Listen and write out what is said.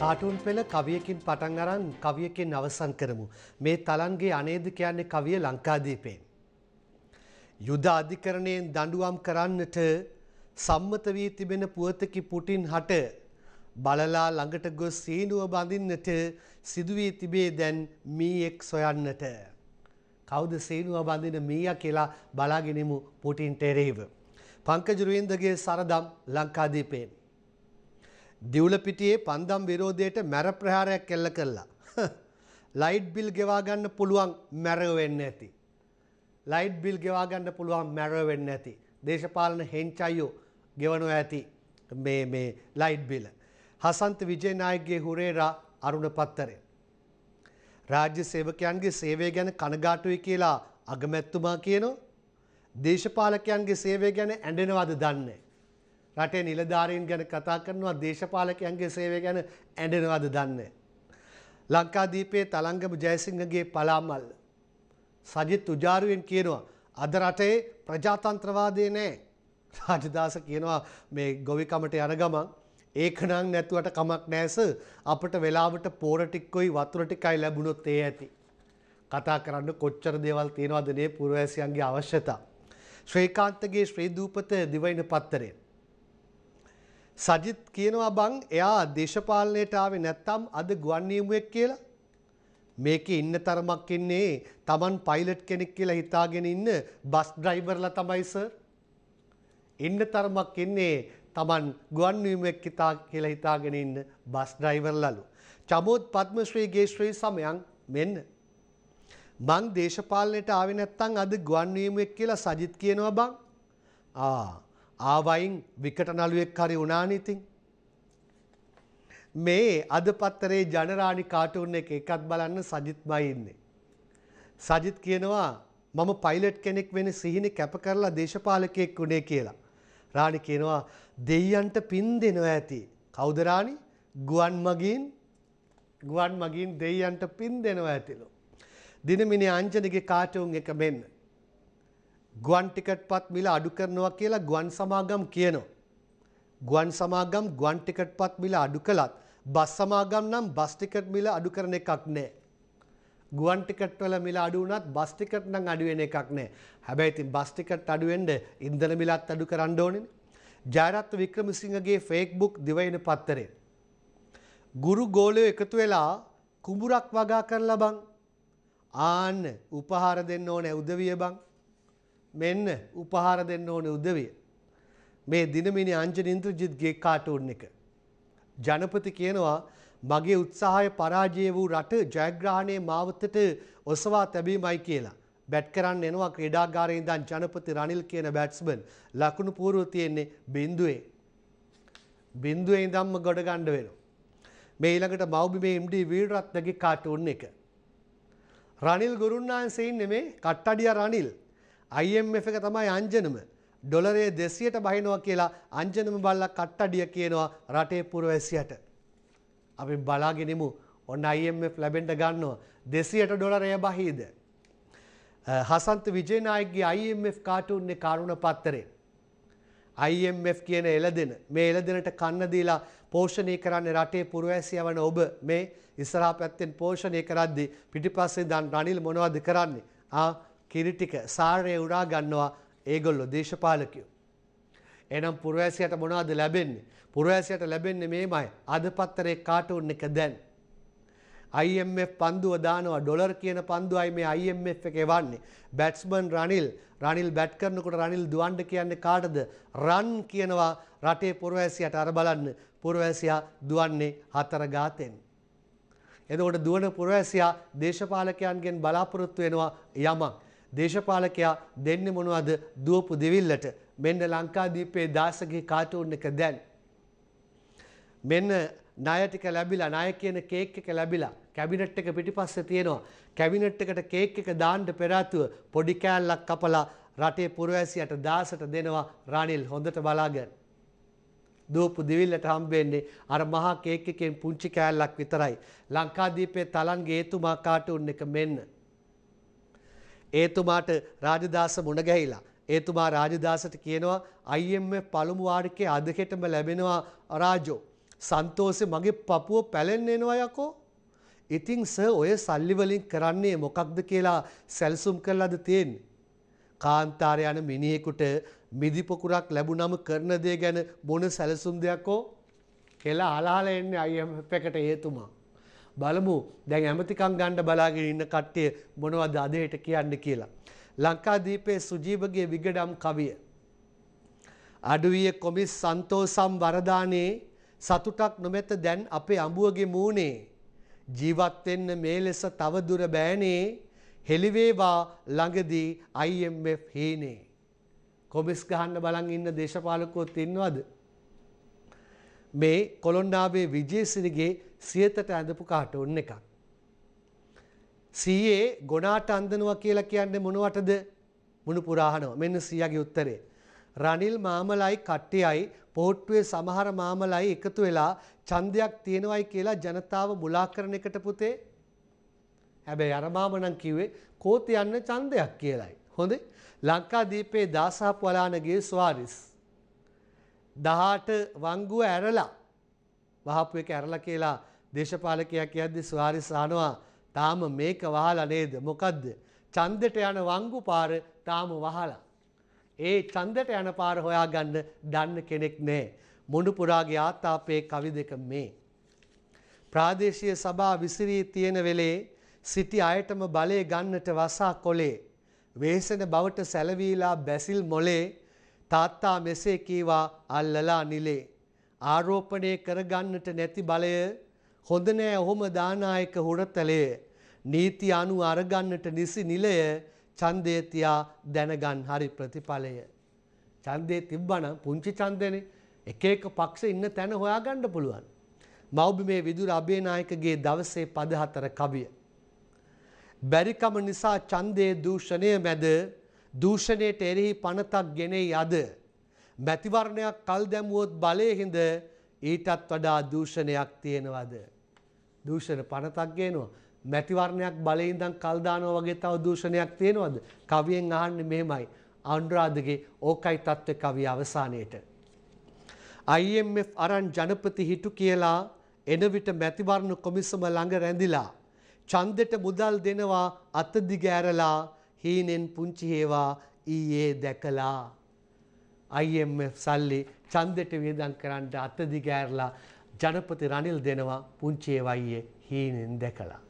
Cartoon පෙළ කවියකින් පටන් අරන් කවියකින් අවසන් කරමු. මේ තලන්ගේ අනේද කියන්නේ කවිය ලංකාදීපේ. යුද අධිකරණයෙන් දඬුවම් කරන්නට සම්මත වී තිබෙන පුවතකි පුටින් හට බලලා ළඟට ගොස් සීනුව බඳින්නට සිදු වී තිබේ දැන් මීයෙක් සොයන්නට. කවුද සීනුව බඳින මීයා කියලා බලාගෙනමු පුටින් ටෙරේව. පංකජ රුවෙන්දගේ සරදම් ලංකාදීපේ. දිවුලපිටියේ පන්දම් විරෝධයට මැර ප්‍රහාරයක් එල්ල කළා. ලයිට් බිල් ගෙවා ගන්න පුළුවන් මැරව වෙන්න ඇති. ලයිට් බිල් ගෙවා ගන්න පුළුවන් මැරව වෙන්න ඇති. දේශපාලන හෙන්චයියෝ ගෙවනෝ ඇති මේ මේ ලයිට් බිල. හසන්ත විජේනායකගේ හුරේරා අරුණ පත්තරේ. රාජ්‍ය සේවකයන්ගේ සේවය ගැන කනගාටුයි කියලා අගමැත්තුමා කියනවා. දේශපාලකයන්ගේ සේවය ගැන ඇඬෙනවද දන්නේ. රටේ නිලධාරීන් ගැන කතා කරනවා දේශපාලකයන්ගේ සේවය ගැන ඇඬෙනවද දන්නේ. ලංකාදීපයේ තලංගම ජයසිංහගේ පලාමල්. සජිත් උජාරුවෙන් කියනවා අද රටේ ප්‍රජාතන්ත්‍රවාදය නෑ. රාජදාස කියනවා මේ ගොවිකමට යන ගමන් ඒකනං නැතුවට කමක් නෑස අපට වෙලාවට පෝරටික්කොයි වතුරටිකයි ලැබුණොත් ඒ ඇති. කතා කරන්න කොච්චර දේවල් තියෙනවදනේ පුරවැසියන්ගේ අවශ්‍යතා. ශ්‍රීකාන්තගේ ශ්‍රීදූපත දිවයින පත්තරේ. සජිත් කියනවා බං එයා දේශපාලනයට ආවේ නැත්තම් අද ගුවන් නියමුවෙක් කියලා. මේකේ ඉන්න තරමක් ඉන්නේ Taman පයිලට් කෙනෙක් කියලා හිතාගෙන ඉන්න බස් ඩ්‍රයිවර්ලා තමයි සර්. ඉන්න තරමක් ඉන්නේ Taman ගුවන් නියමුවෙක් කියලා හිතාගෙන ඉන්න බස් ඩ්‍රයිවර්ලලු. චමෝත් පද්මශ්‍රීගේ ශ්‍රී සමයන් මෙන්න. මං දේශපාලනයට ආවේ නැත්තම් අද ගුවන් නියමුවෙක් කියලා සජිත් කියනවා බං. ආ ආවයින් විකට නළුවෙක් හරි වුණානිතින්. මේ අද පත්තරේ ජනරාණි කාටුන් එක එකත් බලන්න සජිත් බයි ඉන්නේ. සජිත් කියනවා මම පයිලට් කෙනෙක් වෙන සිහින කැප කරලා දේශපාලකයෙක් වුණේ කියලා. රාණි කියනවා දෙයියන්ට පින් දෙනවා ඇති. කවුද රාණි? ගුවන් මගින් ගුවන් මගින් දෙයියන්ට පින් දෙනවා ඇතිලු. දිනමිනේ අංජනගේ කාටුන් එක මෙන්න. ගුවන් ටිකට්පත් මිල අඩු කරනවා කියලා ගුවන් සමාගම් කියනවා. ගුවන් සමාගම් ගුවන් ටිකට්පත් මිල අඩු කළත් බස් සමාගම් නම් බස් ටිකට් මිල අඩු කරන එකක් නැහැ. ගුවන් ටිකට් වල මිල අඩු වුණත් බස් ටිකට් නම් අඩු වෙන එකක් නැහැ. හැබැයි ඉතින් බස් ටිකට් අඩු වෙන්න ඉන්ධන මිලත් අඩු කරන්න ඕනේනේ. ජයරත්න වික්‍රමසිංහගේ Facebook දිවයින පත්තරේ ගුරු ගෝලයෝ එකතු වෙලා කුඹුරක් වගා කරලා බං ආන්න උපහාර දෙන්න ඕනේ උදවිය බං මෙන්න උපහාර දෙන්න ඕනේ උදවිය. මේ දිනමිනි අංජන ඉන්ද්‍රජිත්ගේ කාටුන් එක. ජනපති කියනවා මගේ උත්සාහය පරාජය වූ රට ජයග්‍රහණය මාවතට ඔසවා තැබීමයි කියලා. බැට් කරන්න එනවා ක්‍රඩාගාරය ඉදන් ජනපති රනිල් කියන බැට්ස්බන් ලකුණු පූරුව තියෙන්නේ බින්දුවේ. බින්දුවේ ඉදම්ම ගොඩගණ්ඩ වෙන. මේ ඊළඟට මවබි මේ MD වීරත්නගේ කාටුන් එක. රනිල් ගුරුන්නාන්සෙයින් නෙමේ කට්ටඩිය රනිල් IMF එක තමයි අංජනම ඩොලරේ දෙසියට බහිනවා කියලා අංජනම බල්ලා කට්ටඩිය කියනවා රටේ පුරවැසියට. අපි බලාගෙනෙමු ඔන්න IMF ලැබෙන්ට ගන්නවා දෙසියට ඩොලරය බහිද. හසන්ත විජයනායගේ IMF කාටුන්නේ කාරුණ පත්තරේ. IMF කියන එළදෙන මේ එළදෙනට කන්න දීලා පෝෂණය කරන්න රටේ පුරවැසියවන ඔබ මේ ඉස්සරහා පැත්තෙන් පෝෂණය කරද්දී පිටිපස්සේ දැන් රනිල් මොනවද කරන්නේ ආ කිරිටික සාරය උරා ගන්නවා ඒගොල්ලො දේශපාලකයෝ. එනම් පුරවැසියට මොනවාද ලැබෙන්නේ පුරවැසියට ලැබෙන්නේ මේමයි අද පත්තරේ කාටුන් එක දැන්. IMF පන්දුව දානවා ඩොලර් කියන පන්දුවයි මේ IMF එක එවන්නේ. බැට්ස්මන් රනිල් රනිල් බැට් කරනකොට රනිල් දුවන්ඩ කියන්නේ කාටද රන් කියනවා රටේ පුරවැසියට අර බලන්න පුරවැසියා දුවන්නේ හතර ගාතෙන්. එතකොට දුවන පුරවැසියා දේශපාලකයන්ගෙන් බලාපොරොත්තු වෙනවා යමක්. දේශපාලකයා දෙන්නේ මොනවද දුවපු දෙවිල්ලට මෙන්න ලංකාදීපේ දාසගේ කාටුන් එක දැන් මෙන්න ණය ටික ලැබිලා ණය කියන කේක් එක ලැබිලා කැබිනට් එක පිටිපස්සේ තියෙනවා කැබිනට් එකට කේක් එක දාන්න පෙර පොඩි කෑල්ලක් කපලා රටේ පුරවැසියට දාසට දෙනවා රනිල් හොඳට බලාගෙන දූපු දිවිල්ලට හම්බෙන්නේ අර මහා කේක් එකෙන් පුංචි කෑල්ලක් විතරයි. ලංකාදීපේ තලන් ගේතුමා කාටුන් එක මෙන්න. ඒතුමාට රාජදාස මුණ ගැහිලා. ඒතුමා රාජදාසට කියනවා IMF පළමු වාරිකේ අදකෙටම ලැබෙනවා රාජෝ. සන්තෝෂේ මගේ පපුව පැලෙන්න එනවා යකෝ. ඉතින් සර් ඔය සල්ලි වලින් කරන්නේ මොකක්ද කියලා සැලසුම් කරලාද තියෙන්නේ? කාන්තාර යන මිනිහෙකුට මිදි පොකුරක් ලැබුණම කරන දේ ගැන මොන සැලසුම් දෙයක්ෝ? කියලා අලහල එන්නේ IMF එකට හේතුමා. බලමු දැන් ඇමතිකම් ගන්න බලාගෙන ඉන්න කට්ටිය මොනවද අදහෙට කියන්නේ කියලා. ලංකාදීපයේ සුජීවගේ විගඩම් කවිය. අඩුවිය කොමිස් සන්තෝසම් වරදානේ සතුටක් නොමැත දැන් අපේ අඹුවගේ මූනේ. ජීවත් වෙන්න මේ ලෙස තව දුර බෑනේ. හෙළිවේවා ළඟදී IMF හීනේ. කොමිස් ගහන්න බලන් ඉන්න දේශපාලකවොත් ඉන්නවද? මේ කොළොන්නාවේ විජේසිරිගේ සියතට ඇඳපු කාටුන් එකක්. සීයේ ගොනාට අන්දනවා කියලා කියන්නේ මොනවටද මුණු පුරාහනවා. මෙන්න සීයාගේ උත්තරේ. රනිල් මාමලයි කට්ටියයි පෝට්ටුවේ සමහර මාමලයි එකතු වෙලා ඡන්දයක් තියෙනවයි කියලා ජනතාව මුලා කරන එකට පුතේ. හැබැයි අර මාම නම් කිව්වේ කෝත යන්න ඡන්දයක් කියලායි. හොඳේ. ලංකාදීපේ දාසහප වලානගේ ස්වාරිස්. දහට වංගුව ඇරලා වහපු එක ඇරලා කියලා දේශපාලකයා කියද්දි සුහාරිස් අහනවා තාම මේක වහලා නේද මොකද්ද ඡන්දෙට යන වංගු පාර තාම වහලා ඒ ඡන්දෙට යන පාර හොයාගන්න දන්න කෙනෙක් නැහැ මොඬුපුරාගේ ආතාපයේ කවි දෙක මේ ප්‍රාදේශීය සභා විසිරී තියෙන වෙලේ සිටි අයටම බලය ගන්නට වසා කොලේ වේසෙන බවට සැලවීලා බැසිල් මොලේ තාත්තා මෙසේ කීවා අල්ලලා නිලේ ආරෝපණය කරගන්නට නැති බලය හොඳ නෑ ඔහොම දානායක හොරතලයේ නීති අනුව අරගන්නට නිසි නිලය ඡන්දේ තියා දැනගන් හරි ප්‍රතිඵලය ඡන්දේ තිබ්බනම් පුංචි ඡන්දනේ එක එක පක්ෂ ඉන්න තැන හොයාගන්න පුළුවන් මෞබිමේ විදුර අබේනායකගේ දවසේ පද හතර කවිය බැරිකම නිසා ඡන්දේ දූෂණය මැද දූෂණයට එරෙහි පනතක් ගෙනේ යද මැතිවරණයක් කල් දැමුවොත් බලය හිඳ ඊටත් වඩා දූෂණයක් තියෙනවද. දූෂණ පනතක් ගේනවා. මැතිවරණයක් බලයින්දන් කල්දානෝ වගේ තව දූෂණයක් තියෙනවද. කවියෙන් අහන්න මෙහෙමයි. අන්රාධගේ ඕකයි තත්ත්ව කවිය අවසානයට. IMF අරන් ජනපති හිටු කියලා එනවිට මැතිවරණ කොමිසම ළඟ රැඳිලා. චන්දෙට මුදල් දෙනවා අතදිගෑරලා හීනෙන් පුංචිහේවා ඊයේ දැකලා. IMF සල්ලි ඡන්දෙට වියදම් කරන්න අත දිගෑරලා ජනපති රනිල් දෙනවා පුංචි ඒවයියේ හීනෙන් දැකලා